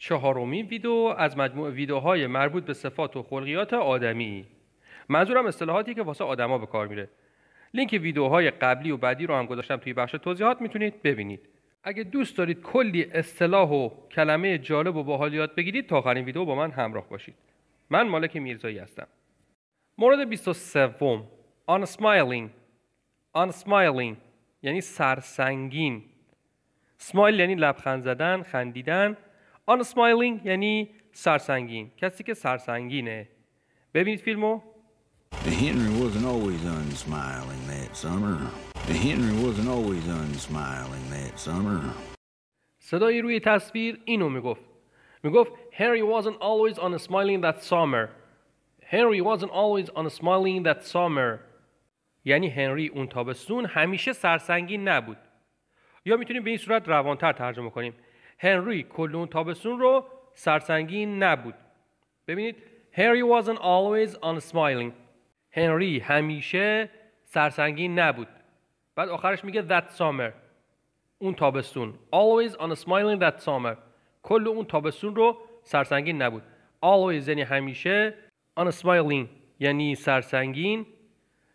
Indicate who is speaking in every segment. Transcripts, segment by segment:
Speaker 1: چهارمین ویدیو از مجموع ویدیوهای مربوط به صفات و خلقیات آدمی منظورم اصطلاحاتی که واسه آدما به کار میره لینک ویدیوهای قبلی و بعدی رو هم گذاشتم توی بخش توضیحات میتونید ببینید اگه دوست دارید کلی اصطلاح و کلمه جالب و باحال یاد بگیرید تا آخرین ویدیو با من همراه باشید من مالک میرزایی هستم مورد 23 آن اسمایلینگ یعنی سرسنگین سمایل یعنی لبخند زدن خندیدن Unsmiling یعنی سرسنگین کسی که سرسنگینه ببینید فیلمو The Henry wasn't always unsmiling that summer. The Henry wasn't always unsmiling that summer. صدای روی تصویر اینو میگفت. میگفت Henry wasn't always unsmiling that summer. Henry wasn't always unsmiling that summer. یعنی هنری اون تابستون همیشه سرسنگین نبود. یا میتونیم به این صورت روانتر ترجمه کنیم. هنری کل اون تابستون رو سرسنگین نبود ببینید هنری wasn't always هنری همیشه سرسنگین نبود بعد آخرش میگه that summer اون تابستون always smiling that summer کل اون تابستون رو سرسنگین نبود always یعنی همیشه smiling یعنی سرسنگین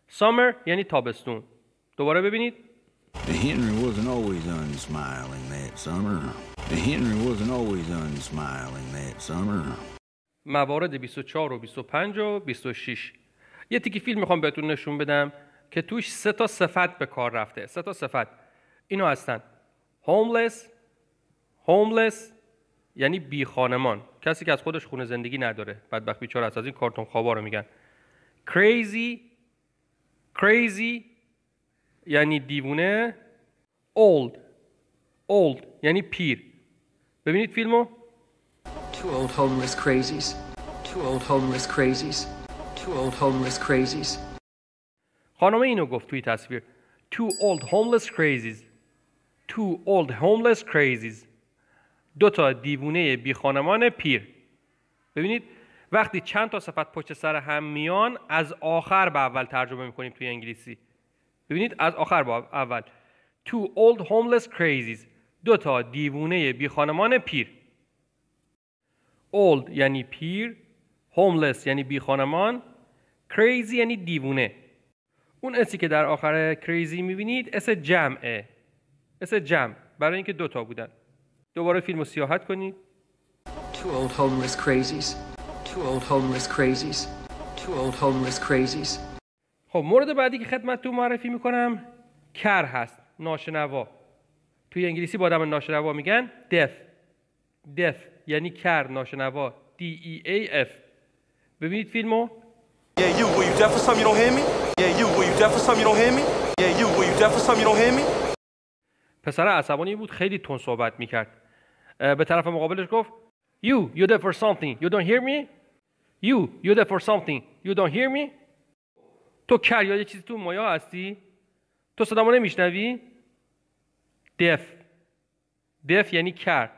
Speaker 1: summer یعنی تابستون دوباره ببینید The Henry wasn't always unsmiling that summer. The Henry wasn't always unsmiling that summer. موارد 24 و 25 و 26 یه تیکی فیلم میخوام بهتون نشون بدم که توش سه تا صفت به کار رفته سه تا صفت اینا هستن هوملس هوملس یعنی بی خانمان کسی که از خودش خونه زندگی نداره بدبخت بیچاره است از این کارتون خوابا رو میگن کریزی کریزی یعنی دیوونه old old یعنی پیر ببینید فیلمو Two old homeless crazies Two old homeless crazies Two old homeless crazies خانم اینو گفت توی تصویر Two old homeless crazies Two old homeless crazies دو تا دیوونه بی خانمان پیر ببینید وقتی چند تا صفت پشت سر هم میان از آخر به اول ترجمه میکنیم توی انگلیسی ببینید از آخر با اول تو old homeless crazies دو تا دیوونه بی خانمان پیر Old یعنی پیر Homeless یعنی بی خانمان Crazy یعنی دیوونه اون اسی که در آخر Crazy میبینید اس جمعه اس جمع برای اینکه دوتا بودن دوباره فیلم رو سیاحت کنید homeless Two old homeless crazies Two old homeless crazies خب مورد بعدی که تو معرفی میکنم کر هست ناشنوا توی انگلیسی با آدم ناشنوا میگن دف دف یعنی کر ناشنوا D E A F ببینید فیلمو Yeah you were پسر عصبانی بود خیلی تون صحبت میکرد به طرف مقابلش گفت You you deaf for something you don't hear me You you deaf for something you don't hear me تو یا یه چیزی تو مایا هستی تو صدامو نمیشنوی دف دف یعنی کر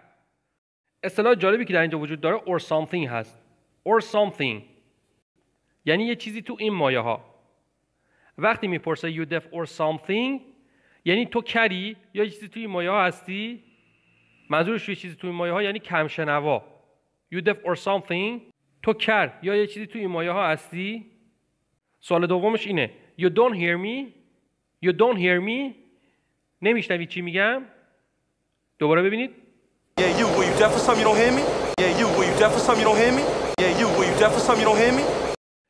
Speaker 1: اصطلاح جالبی که در اینجا وجود داره or something هست or something یعنی یه چیزی تو این مایه ها وقتی میپرسه you deaf or something یعنی تو کری یا یه چیزی توی این مایه ها هستی منظورش یه چیزی تو این مایه ها یعنی کم شنوا you deaf or something تو کر یا یه چیزی توی این مایه ها هستی سوال دومش اینه You don't hear me You don't hear me نمیشنوی چی میگم دوباره ببینید Yeah you were you deaf or something you don't hear me Yeah you were you deaf or something you don't hear me Yeah you were you deaf or something you don't hear me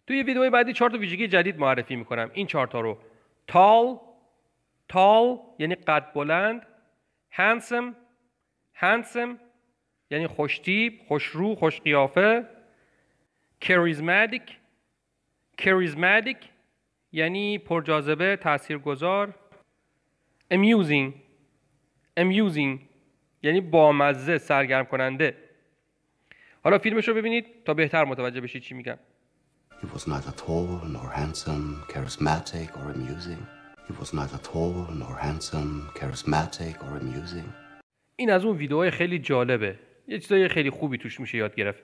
Speaker 1: توی ویدیو بعدی چهار تا ویژگی جدید معرفی میکنم این چهار تا رو tall tall یعنی قد بلند handsome handsome یعنی خوشتیب خوشرو خوش قیافه charismatic charismatic یعنی پرجاذبه تاثیرگذار amusing amusing یعنی بامزه سرگرم کننده حالا فیلمش رو ببینید تا بهتر متوجه بشید چی میگم He was neither tall nor handsome, charismatic or amusing. He was neither tall nor handsome, charismatic or amusing. این از اون ویدیوهای خیلی جالبه. یه چیزای خیلی خوبی توش میشه یاد گرفت.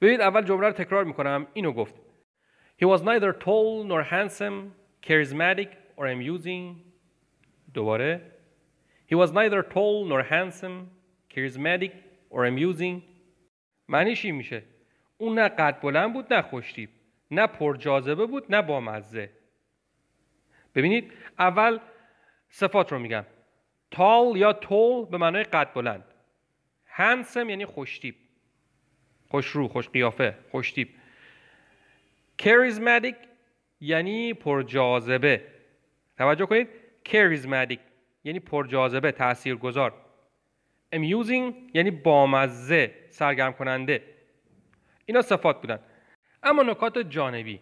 Speaker 1: ببینید اول جمله رو تکرار میکنم اینو گفت He was neither tall nor handsome, charismatic or amusing. دوباره He was neither tall nor handsome, charismatic or amusing. معنیش این میشه اون نه قد بلند بود نه خوشتیب نه پر پرجاذبه بود نه بامزه ببینید اول صفات رو میگم تال یا تول به معنای قد بلند هنسم یعنی خوشتیب خوشرو خوش قیافه خوشتیب charismatic یعنی پرجاذبه توجه کنید charismatic یعنی پرجاذبه تاثیرگذار amusing یعنی بامزه سرگرم کننده اینا صفات بودن اما نکات جانبی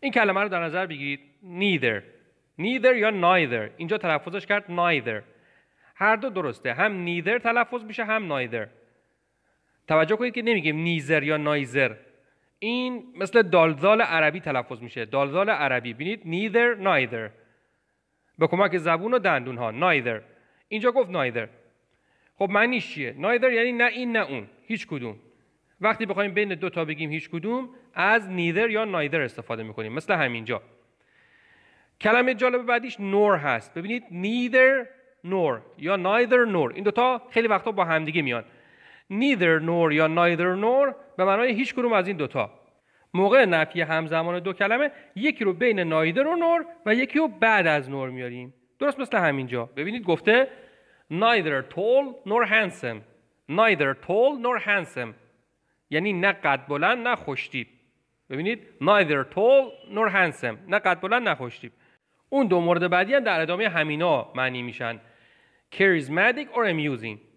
Speaker 1: این کلمه رو در نظر بگیرید neither neither یا neither اینجا تلفظش کرد neither هر دو درسته هم neither تلفظ میشه هم neither توجه کنید که نمیگیم نیزر یا نایزر این مثل دالزال عربی تلفظ میشه دالزال عربی بینید نیدر نایدر به کمک زبون و دندون ها نایدر اینجا گفت نایدر خب معنیش چیه نایدر یعنی نه این نه اون هیچ کدوم وقتی بخوایم بین دو تا بگیم هیچ کدوم از نیدر یا نایدر استفاده میکنیم مثل همینجا کلمه جالب بعدیش نور هست ببینید نیدر نور یا نایدر نور این دوتا خیلی وقتا با همدیگه میان neither nor یا neither nor به معنای هیچ کدوم از این دوتا موقع نفی همزمان دو کلمه یکی رو بین نایدر و نور و یکی رو بعد از نور میاریم درست مثل همینجا ببینید گفته neither tall nor handsome neither tall nor handsome یعنی نه قد بلند نه خوشتیب ببینید neither tall nor handsome نه قد بلند نه خوشتیب اون دو مورد بعدی هم در ادامه همینا معنی میشن charismatic or amusing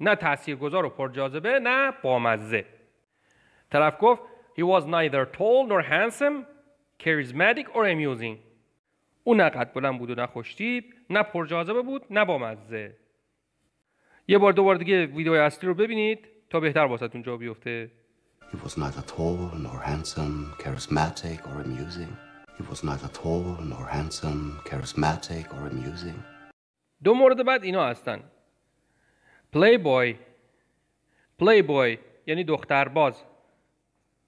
Speaker 1: نه تاثیرگذار و پرجاذبه نه بامزه طرف گفت He was neither tall nor handsome, charismatic or amusing. او نه قد بلند بود و نه خوشتیب، نه پرجاذبه بود، نه بامزه. یه بار دوبار دیگه ویدیوی اصلی رو ببینید تا بهتر واسهتون جا بیفته. He was neither tall nor handsome, charismatic or amusing. He was neither tall nor handsome, charismatic or amusing. دو مورد بعد اینا هستن. playboy playboy یعنی دخترباز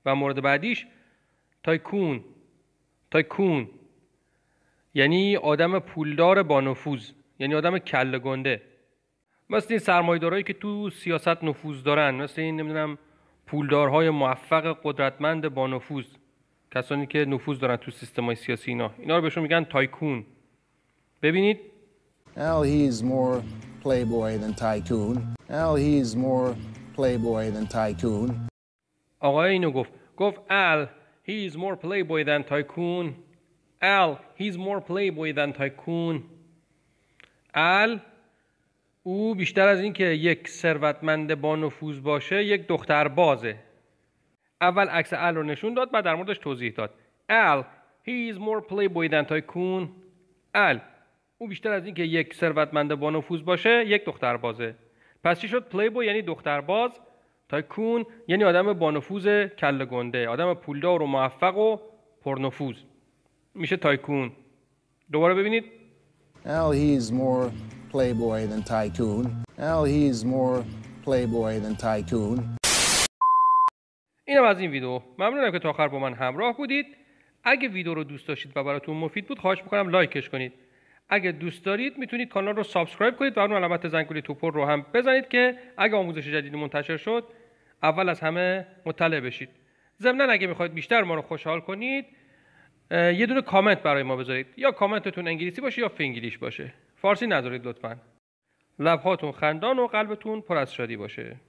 Speaker 1: و مورد بعدیش تایکون تایکون یعنی آدم پولدار با نفوذ یعنی آدم کله گنده مثل این سرمایه‌دارایی که تو سیاست نفوذ دارن مثل این نمیدونم پولدارهای موفق قدرتمند با نفوذ کسانی که نفوذ دارن تو های سیاسی اینا اینا رو بهشون میگن تایکون ببینید Now more playboy than tycoon. Well, he's more playboy than tycoon. آقا اینو گفت گفت Al پلی بوی more playboy than tycoon. Al he's more playboy than tycoon. Al او بیشتر از اینکه یک ثروتمند با نفوذ باشه یک دختر بازه اول عکس ال رو نشون داد بعد در موردش توضیح داد ال از مور more playboy than tycoon ال او بیشتر از اینکه یک ثروتمند با نفوذ باشه یک دختربازه پس چی شد پلی بو یعنی دخترباز تایکون یعنی آدم با نفوذ کله گنده آدم پولدار و موفق و پرنفوذ میشه تایکون دوباره ببینید Now he's more playboy than tycoon. Now more playboy than tycoon. اینم از این ویدیو ممنونم که تا آخر با من همراه بودید اگه ویدیو رو دوست داشتید و براتون مفید بود خواهش میکنم لایکش کنید اگه دوست دارید میتونید کانال رو سابسکرایب کنید و اون علامت زنگولی توپر رو هم بزنید که اگه آموزش جدیدی منتشر شد اول از همه مطلع بشید ضمنا اگه میخواید بیشتر ما رو خوشحال کنید یه دونه کامنت برای ما بذارید یا کامنتتون انگلیسی باشه یا فینگلیش باشه فارسی نذارید لطفا لبهاتون خندان و قلبتون پر از شادی باشه